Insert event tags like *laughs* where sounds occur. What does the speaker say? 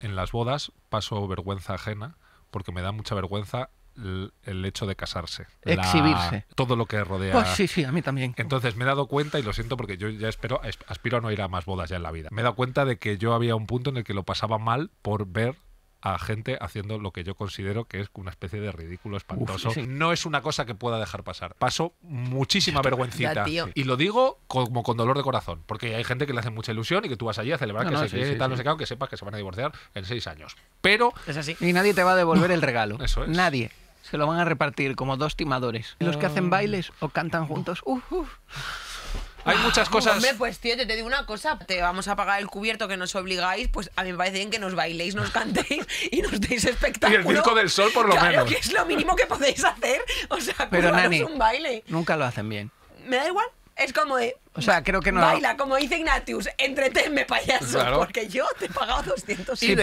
en las bodas paso vergüenza ajena porque me da mucha vergüenza el, hecho de casarse. Exhibirse. todo lo que rodea. Pues sí, sí, a mí también. Entonces me he dado cuenta, y lo siento porque yo ya espero, aspiro a no ir a más bodas ya en la vida. Me he dado cuenta de que yo había un punto en el que lo pasaba mal por ver a gente haciendo lo que yo considero que es una especie de ridículo espantoso. No es una cosa que pueda dejar pasar. Paso muchísima vergüencita. y lo digo como con dolor de corazón, porque hay gente que le hace mucha ilusión y que tú vas allí a celebrar que se quede, no sé qué, que sepas que se van a divorciar en seis años. Pero... Es así. Y nadie te va a devolver el regalo. *laughs* Eso es. Nadie se lo van a repartir como dos timadores. Los que hacen ah. bailes o cantan juntos. Hay ah, muchas cosas. pues tío, te, digo una cosa. Te vamos a pagar el cubierto que nos obligáis. Pues a mí me parece bien que nos bailéis, nos cantéis *laughs* y nos deis espectáculo. Y el disco del sol, por lo menos. que es lo mínimo que podéis hacer. O sea, Pero, es un baile. Nunca lo hacen bien. Me da igual. Es como de. O sea, creo que no. Baila, como dice Ignatius, entretenme, payaso, porque yo te he pagado 200 Si